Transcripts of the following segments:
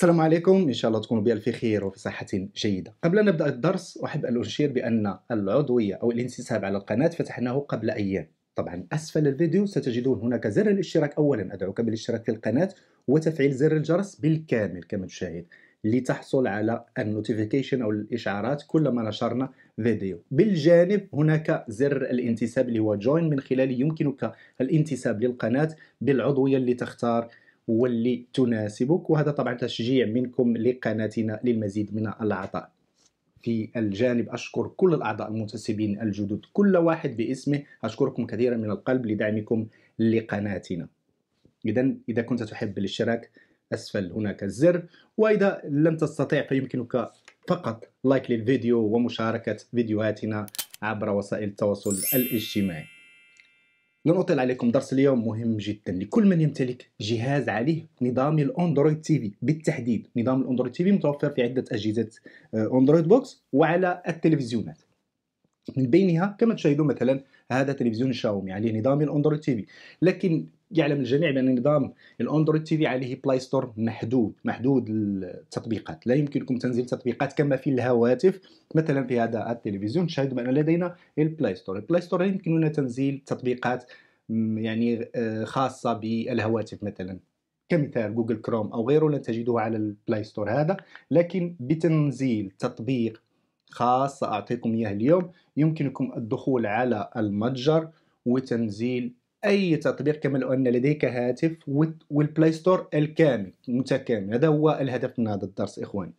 السلام عليكم ان شاء الله تكونوا بألف خير وفي صحة جيدة قبل أن نبدأ الدرس أحب أن أشير بأن العضوية أو الانتساب على القناة فتحناه قبل أيام طبعا أسفل الفيديو ستجدون هناك زر الاشتراك أولا أدعوك بالاشتراك في القناة وتفعيل زر الجرس بالكامل كما تشاهد لتحصل على النوتيفيكيشن او الاشعارات كلما نشرنا فيديو بالجانب هناك زر الانتساب اللي هو جوين من خلاله يمكنك الانتساب للقناه بالعضويه اللي تختار واللي تناسبك وهذا طبعا تشجيع منكم لقناتنا للمزيد من العطاء في الجانب أشكر كل الأعضاء المنتسبين الجدد كل واحد باسمه أشكركم كثيرا من القلب لدعمكم لقناتنا إذا إذا كنت تحب الاشتراك أسفل هناك الزر وإذا لم تستطع فيمكنك فقط لايك للفيديو ومشاركة فيديوهاتنا عبر وسائل التواصل الاجتماعي لنطل عليكم درس اليوم مهم جدا لكل من يمتلك جهاز عليه نظام الاندرويد تي في بالتحديد نظام الاندرويد تي في متوفر في عده اجهزه آه، اندرويد بوكس وعلى التلفزيونات من بينها كما تشاهدون مثلا هذا تلفزيون شاومي عليه نظام الاندرويد تي في لكن يعلم الجميع بان نظام الاندرويد تي في عليه بلاي ستور محدود محدود التطبيقات لا يمكنكم تنزيل تطبيقات كما في الهواتف مثلا في هذا التلفزيون تشاهدوا بان لدينا البلاي ستور البلاي ستور يمكننا تنزيل تطبيقات يعني آه، خاصه بالهواتف مثلا كمثال جوجل كروم او غيره لن تجدوه على البلاي ستور هذا لكن بتنزيل تطبيق خاص اعطيكم اياه اليوم يمكنكم الدخول على المتجر وتنزيل اي تطبيق كما لو ان لديك هاتف والبلاي ستور الكامل متكامل هذا هو الهدف من هذا الدرس اخواني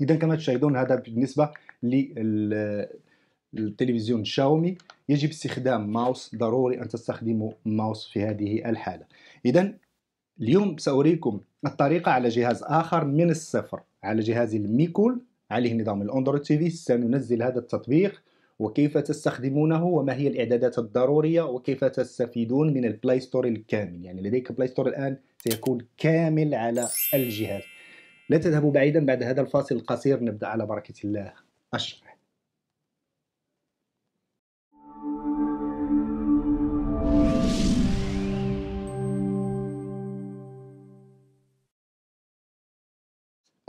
اذا كما تشاهدون هذا بالنسبه للتلفزيون شاومي يجب استخدام ماوس ضروري ان تستخدموا ماوس في هذه الحاله اذا اليوم سأريكم الطريقة على جهاز آخر من الصفر على جهاز الميكول عليه نظام الأندرويد تي في سننزل هذا التطبيق وكيف تستخدمونه وما هي الإعدادات الضرورية وكيف تستفيدون من البلاي ستور الكامل يعني لديك بلاي ستور الآن سيكون كامل على الجهاز لا تذهبوا بعيدا بعد هذا الفاصل القصير نبدأ على بركة الله أشرح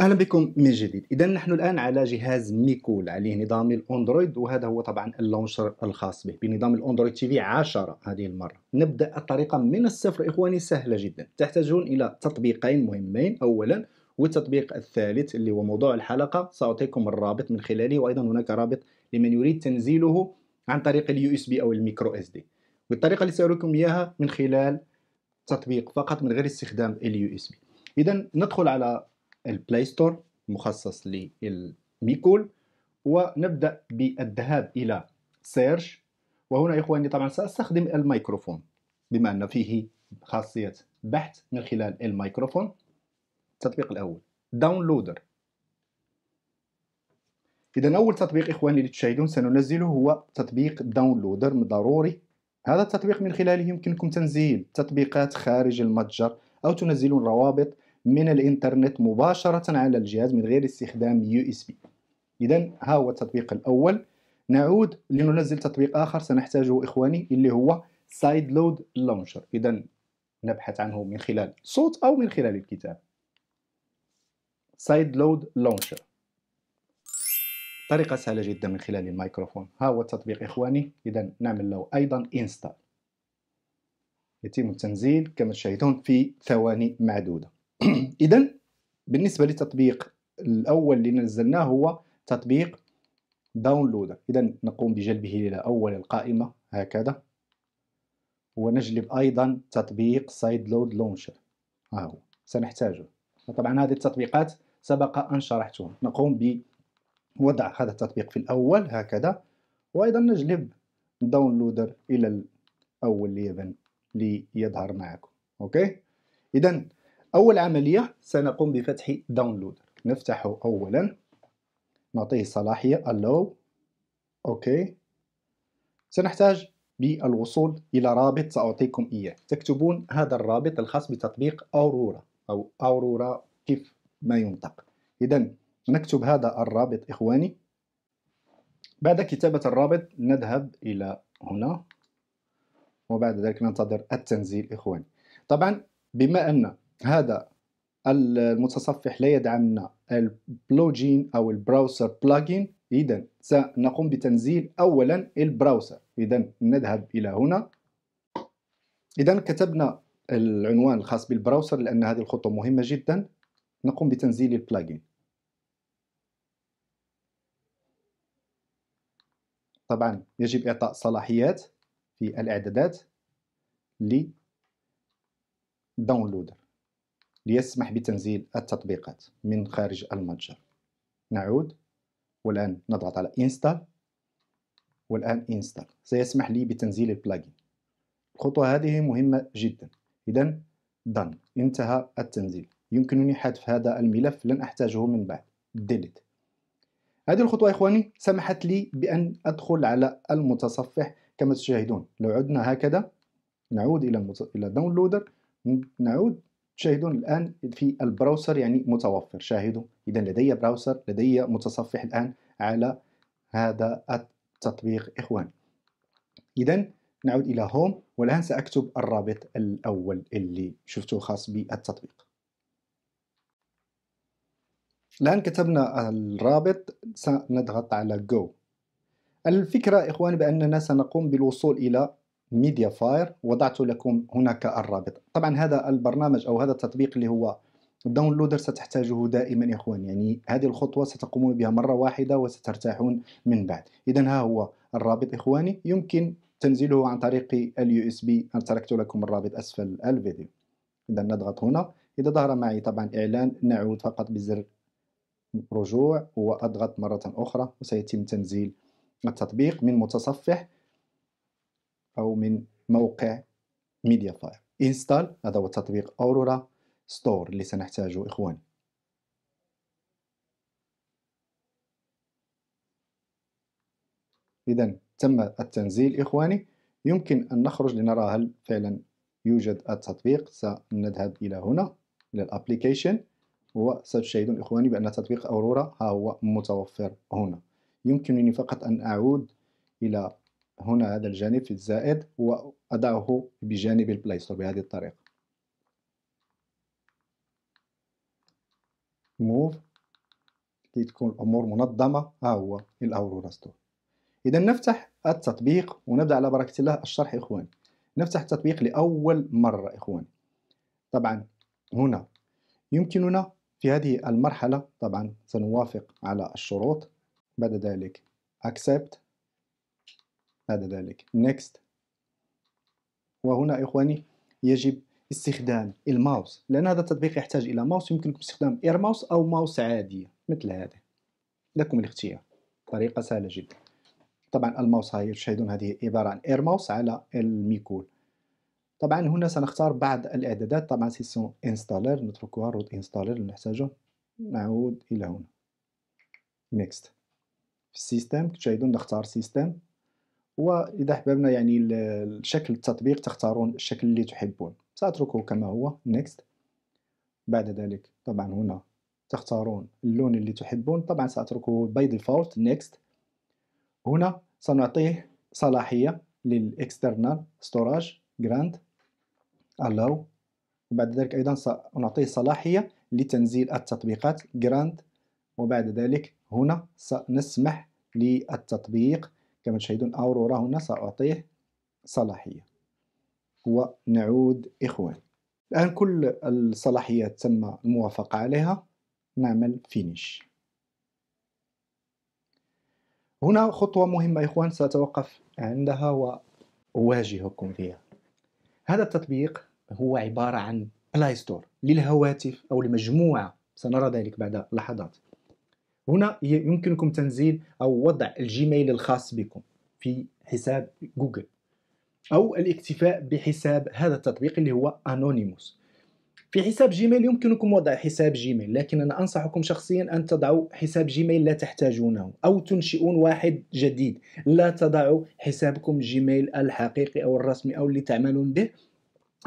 اهلا بكم من جديد اذا نحن الان على جهاز ميكول عليه نظام الاندرويد وهذا هو طبعا اللونشر الخاص به بنظام الاندرويد تي في 10 هذه المره نبدا الطريقه من الصفر اخواني سهله جدا تحتاجون الى تطبيقين مهمين اولا والتطبيق الثالث اللي هو موضوع الحلقه ساعطيكم الرابط من خلاله وايضا هناك رابط لمن يريد تنزيله عن طريق اليو اس بي او الميكرو اس دي والطريقه اللي سأريكم اياها من خلال تطبيق فقط من غير استخدام اليو اس بي اذا ندخل على البلاي ستور مخصص للميكول ونبدأ بالذهاب إلى سيرش وهنا إخواني طبعا سأستخدم الميكروفون بما أن فيه خاصية بحث من خلال الميكروفون التطبيق الأول داونلودر إذا أول تطبيق إخواني اللي تشاهدون سننزله هو تطبيق داونلودر ضروري هذا التطبيق من خلاله يمكنكم تنزيل تطبيقات خارج المتجر أو تنزلون روابط من الانترنت مباشرة على الجهاز من غير استخدام يو اس بي إذا ها هو التطبيق الأول نعود لننزل تطبيق آخر سنحتاجه إخواني اللي هو سايد لود لونشر إذا نبحث عنه من خلال صوت أو من خلال الكتاب سايد لود لونشر طريقة سهلة جدا من خلال الميكروفون ها هو التطبيق إخواني إذا نعمل له أيضا انستال يتم التنزيل كما تشاهدون في ثواني معدودة اذا بالنسبه للتطبيق الاول اللي نزلناه هو تطبيق داونلود اذا نقوم بجلبه الى اول القائمه هكذا ونجلب ايضا تطبيق سايد لود لونشر ها هو سنحتاجه طبعا هذه التطبيقات سبق ان شرحتهم نقوم بوضع هذا التطبيق في الاول هكذا وايضا نجلب داونلودر الى الاول ليبن ليظهر معكم اوكي اذا أول عملية سنقوم بفتح داونلود نفتحه أولا نعطيه صلاحية allow أوكي سنحتاج بالوصول إلى رابط سأعطيكم إياه تكتبون هذا الرابط الخاص بتطبيق أورورا أو أورورا كيف ما ينطق إذا نكتب هذا الرابط إخواني بعد كتابة الرابط نذهب إلى هنا وبعد ذلك ننتظر التنزيل إخواني طبعا بما أن هذا المتصفح لا يدعمنا البلوجين أو البراوسر بلاجين إذا سنقوم بتنزيل أولا البراوسر إذا نذهب إلى هنا إذا كتبنا العنوان الخاص بالبراوسر لأن هذه الخطوة مهمة جدا نقوم بتنزيل البلاجين طبعا يجب إعطاء صلاحيات في الإعدادات لداونلودر ليسمح بتنزيل التطبيقات من خارج المتجر نعود والآن نضغط على انستال والآن انستال سيسمح لي بتنزيل البلاجين الخطوة هذه مهمة جدا إذا دن انتهى التنزيل يمكنني حذف هذا الملف لن أحتاجه من بعد ديليت هذه الخطوة يا إخواني سمحت لي بأن أدخل على المتصفح كما تشاهدون لو عدنا هكذا نعود إلى المت... إلى داونلودر نعود تشاهدون الآن في البراوسر يعني متوفر شاهدوا إذا لدي براوسر لدي متصفح الآن على هذا التطبيق إخوان إذا نعود إلى هوم والآن سأكتب الرابط الأول اللي شفته خاص بالتطبيق الآن كتبنا الرابط سنضغط على جو الفكرة إخواني بأننا سنقوم بالوصول إلى ميديا فاير وضعت لكم هناك الرابط طبعا هذا البرنامج او هذا التطبيق اللي هو الداونلودر ستحتاجه دائما يا اخوان يعني هذه الخطوه ستقومون بها مره واحده وسترتاحون من بعد اذا ها هو الرابط اخواني يمكن تنزيله عن طريق اليو اس بي انا تركت لكم الرابط اسفل الفيديو اذا نضغط هنا اذا ظهر معي طبعا اعلان نعود فقط بزر رجوع واضغط مره اخرى وسيتم تنزيل التطبيق من متصفح أو من موقع ميديا فاير انستال هذا هو تطبيق أورورا ستور اللي سنحتاجه إخواني إذا تم التنزيل إخواني يمكن أن نخرج لنرى هل فعلا يوجد التطبيق سنذهب إلى هنا إلى الابليكيشن وستشاهدون إخواني بأن تطبيق أورورا ها هو متوفر هنا يمكنني فقط أن أعود إلى هنا هذا الجانب في الزائد وأضعه بجانب البلايستور بهذه الطريقة موف كي تكون الأمور منظمة ها هو الأورورا ستور إذا نفتح التطبيق ونبدأ على بركة الله الشرح إخواني نفتح التطبيق لأول مرة إخواني طبعا هنا يمكننا في هذه المرحلة طبعا سنوافق على الشروط بعد ذلك accept هذا ذلك next وهنا إخواني يجب استخدام الماوس لأن هذا التطبيق يحتاج إلى ماوس يمكنكم استخدام إير ماوس أو ماوس عادية مثل هذا لكم الاختيار طريقة سهلة جدا طبعا الماوس هاي تشاهدون هذه عبارة عن إير ماوس على الميكول طبعا هنا سنختار بعض الإعدادات طبعا سيسون انستالر نتركها روت انستالر اللي نحتاجه نعود إلى هنا next في السيستم تشاهدون نختار سيستم واذا حببنا يعني شكل التطبيق تختارون الشكل اللي تحبون سأتركه كما هو next بعد ذلك طبعا هنا تختارون اللون اللي تحبون طبعا سأتركه by default next هنا سنعطيه صلاحية للإكسترنال ستوراج جراند allow وبعد ذلك أيضا سنعطيه صلاحية لتنزيل التطبيقات جراند وبعد ذلك هنا سنسمح للتطبيق كما تشاهدون أورورا هنا سأعطيه صلاحية ونعود إخوان الآن كل الصلاحيات تم الموافقة عليها نعمل فينيش هنا خطوة مهمة إخوان سأتوقف عندها وأواجهكم فيها هذا التطبيق هو عبارة عن بلاي ستور للهواتف أو لمجموعة سنرى ذلك بعد لحظات هنا يمكنكم تنزيل أو وضع الجيميل الخاص بكم في حساب جوجل أو الاكتفاء بحساب هذا التطبيق اللي هو أنونيموس في حساب جيميل يمكنكم وضع حساب جيميل لكن أنا أنصحكم شخصيا أن تضعوا حساب جيميل لا تحتاجونه أو تنشئون واحد جديد لا تضعوا حسابكم جيميل الحقيقي أو الرسمي أو اللي تعملون به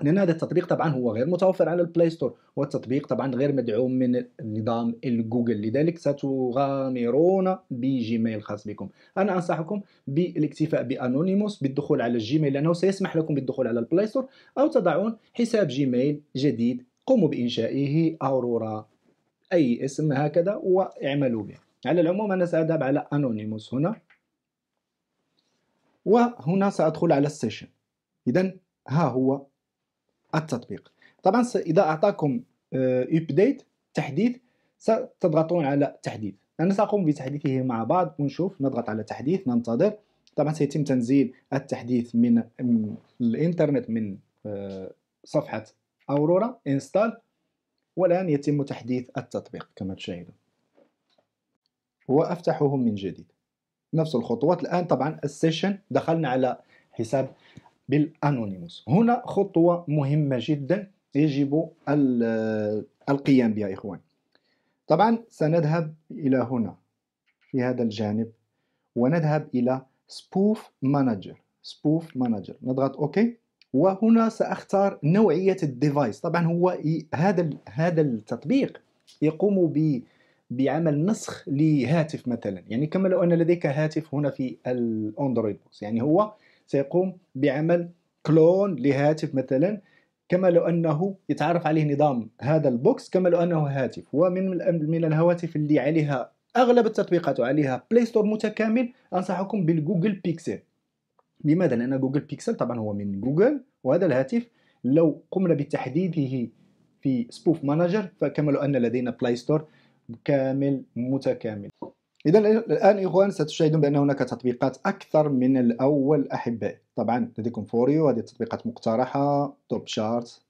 لان هذا التطبيق طبعا هو غير متوفر على البلاي ستور والتطبيق طبعا غير مدعوم من نظام الجوجل لذلك ستغامرون بجيميل خاص بكم انا انصحكم بالاكتفاء بانونيموس بالدخول على الجيميل لانه سيسمح لكم بالدخول على البلاي ستور او تضعون حساب جيميل جديد قوموا بانشائه اورورا اي اسم هكذا واعملوا به على العموم انا ساذهب على انونيموس هنا وهنا سادخل على السيشن اذا ها هو التطبيق طبعا اذا اعطاكم ابديت آه، تحديث ستضغطون على تحديث انا ساقوم بتحديثه مع بعض ونشوف نضغط على تحديث ننتظر طبعا سيتم تنزيل التحديث من الانترنت من آه، صفحه اورورا انستال والان يتم تحديث التطبيق كما تشاهدون وافتحه من جديد نفس الخطوات الان طبعا السيشن دخلنا على حساب بالانونيموس هنا خطوه مهمه جدا يجب القيام بها اخوان طبعا سنذهب الى هنا في هذا الجانب ونذهب الى سبوف مانجر سبوف مانجر نضغط اوكي وهنا ساختار نوعيه الديفايس طبعا هو هذا هذا التطبيق يقوم ب بعمل نسخ لهاتف مثلا يعني كما لو ان لديك هاتف هنا في الاندرويد بوكس يعني هو سيقوم بعمل كلون لهاتف مثلا كما لو انه يتعرف عليه نظام هذا البوكس كما لو انه هاتف ومن من الهواتف اللي عليها اغلب التطبيقات وعليها بلاي ستور متكامل انصحكم بالجوجل بيكسل لماذا لان جوجل بيكسل طبعا هو من جوجل وهذا الهاتف لو قمنا بتحديده في سبوف مانجر فكما لو ان لدينا بلاي ستور كامل متكامل إذا الآن إخوان ستشاهدون بأن هناك تطبيقات أكثر من الأول أحبائي طبعا لديكم فوريو هذه تطبيقات مقترحة توب شارت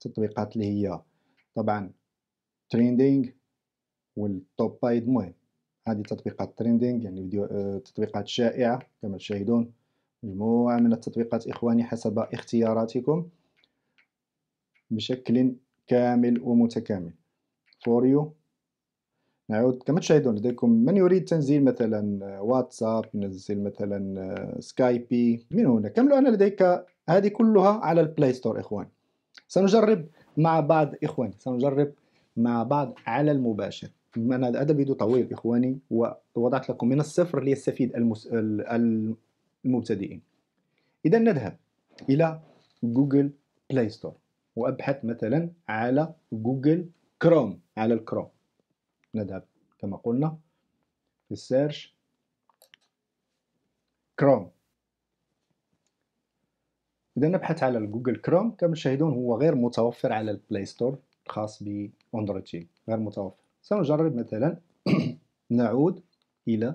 تطبيقات اللي هي طبعا تريندينغ والتوب بايد مهم هذه تطبيقات تريندينغ يعني فيديو آه، تطبيقات شائعة كما تشاهدون مجموعة من التطبيقات إخواني حسب اختياراتكم بشكل كامل ومتكامل فوريو نعود كما تشاهدون لديكم من يريد تنزيل مثلا آه، واتساب ينزل مثلا آه، سكايبي من هنا كملوا أنا لديك هذه كلها على البلاي ستور إخوان سنجرب مع بعض إخواني سنجرب مع بعض على المباشر ان هذا فيديو طويل إخواني ووضعت لكم من الصفر ليستفيد المس... المبتدئين إذا نذهب إلى جوجل بلاي ستور وأبحث مثلا على جوجل كروم على الكروم نذهب كما قلنا في السيرش كروم إذا نبحث على جوجل كروم كما تشاهدون هو غير متوفر على البلاي ستور الخاص بأندرويد غير متوفر سنجرب مثلا نعود إلى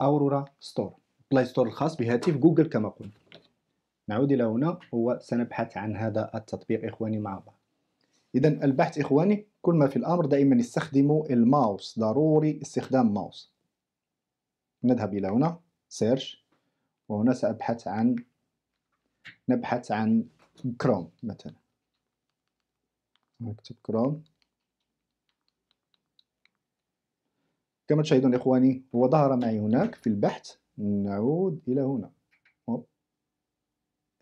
أورورا ستور بلاي ستور الخاص بهاتف جوجل كما قلنا نعود إلى هنا وسنبحث عن هذا التطبيق إخواني مع بعض إذا البحث إخواني كل ما في الأمر دائما استخدموا الماوس ضروري استخدام ماوس نذهب إلى هنا سيرش وهنا سأبحث عن نبحث عن كروم مثلا نكتب كروم كما تشاهدون إخواني هو ظهر معي هناك في البحث نعود إلى هنا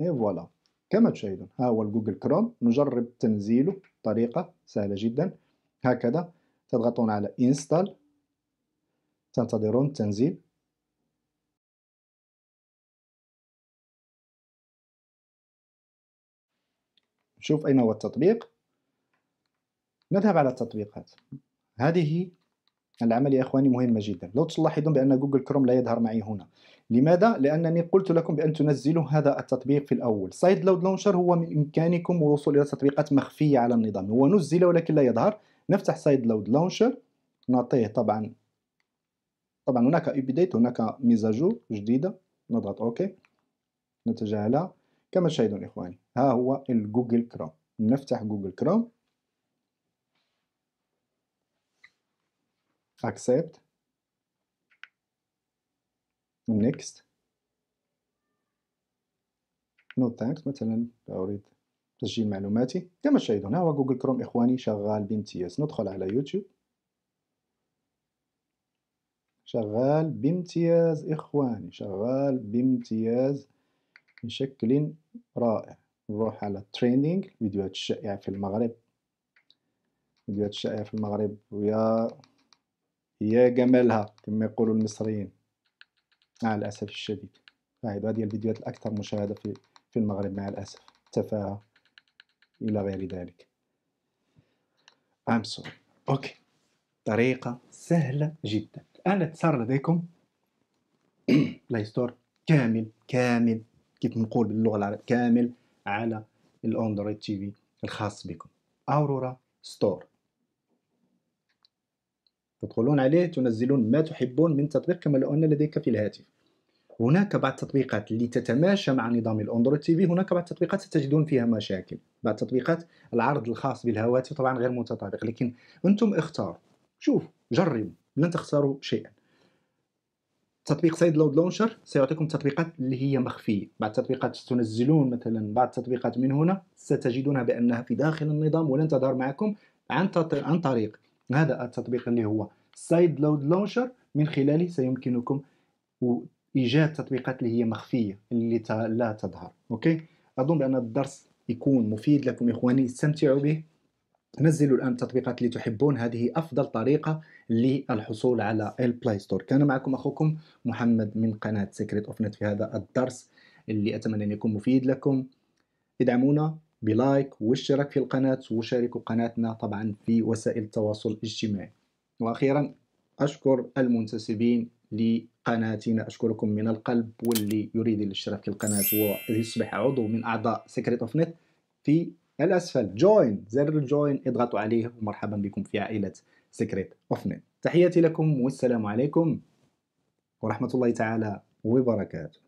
إيه فوالا كما تشاهدون ها هو الجوجل كروم نجرب تنزيله طريقة سهلة جدا هكذا تضغطون على install تنتظرون التنزيل نشوف أين هو التطبيق نذهب على التطبيقات هذه العملية يا إخواني مهمة جدا لو تلاحظون بأن جوجل كروم لا يظهر معي هنا لماذا؟ لأنني قلت لكم بأن تنزلوا هذا التطبيق في الأول سايد لود لونشر هو من إمكانكم الوصول إلى تطبيقات مخفية على النظام هو نزل ولكن لا يظهر نفتح سايد لود لونشر نعطيه طبعا طبعا هناك ابديت هناك ميزاجور جديدة نضغط اوكي نتجاهلها كما تشاهدون اخواني ها هو الجوجل كروم نفتح جوجل كروم accept next نو ثانكس مثلا أريد تسجيل معلوماتي كما تشاهدون ها هو جوجل كروم إخواني شغال بامتياز ندخل على يوتيوب شغال بامتياز إخواني شغال بامتياز بشكل رائع نروح على تريندينغ الفيديوهات الشائعة في المغرب الفيديوهات الشائعة في المغرب ويا يا جمالها كما يقولوا المصريين مع الأسف الشديد فهذه هذه الفيديوهات الأكثر مشاهدة في في المغرب مع الأسف تفاهة إلى غير ذلك I'm sorry أوكي طريقة سهلة جدا الآن تصار لديكم بلاي ستور كامل كامل كيف نقول باللغة العربية كامل على الأندرويد تي في الخاص بكم أورورا ستور تدخلون عليه تنزلون ما تحبون من تطبيق كما لو أن لديك في الهاتف هناك بعض التطبيقات اللي تتماشى مع نظام الاندرويد تي في هناك بعض التطبيقات ستجدون فيها مشاكل بعض التطبيقات العرض الخاص بالهواتف طبعا غير متطابق لكن انتم اختاروا شوفوا جربوا لن تختاروا شيئا تطبيق سايد لود لونشر سيعطيكم تطبيقات اللي هي مخفية بعض التطبيقات تنزلون مثلا بعض التطبيقات من هنا ستجدونها بأنها في داخل النظام ولن تظهر معكم عن عن طريق هذا التطبيق اللي هو سايد لود لونشر من خلاله سيمكنكم ايجاد تطبيقات اللي هي مخفيه اللي لا تظهر اوكي اظن بان الدرس يكون مفيد لكم اخواني استمتعوا به نزلوا الان التطبيقات اللي تحبون هذه افضل طريقه للحصول على البلاي ستور كان معكم اخوكم محمد من قناه سيكريت اوف نت في هذا الدرس اللي اتمنى ان يكون مفيد لكم ادعمونا بلايك واشتراك في القناة وشاركوا قناتنا طبعا في وسائل التواصل الاجتماعي وأخيرا أشكر المنتسبين لقناتنا أشكركم من القلب واللي يريد الاشتراك في القناة ويصبح عضو من أعضاء سكريت أوف نت في الأسفل جوين زر الجوين اضغطوا عليه ومرحبا بكم في عائلة سكريت أوف نت تحياتي لكم والسلام عليكم ورحمة الله تعالى وبركاته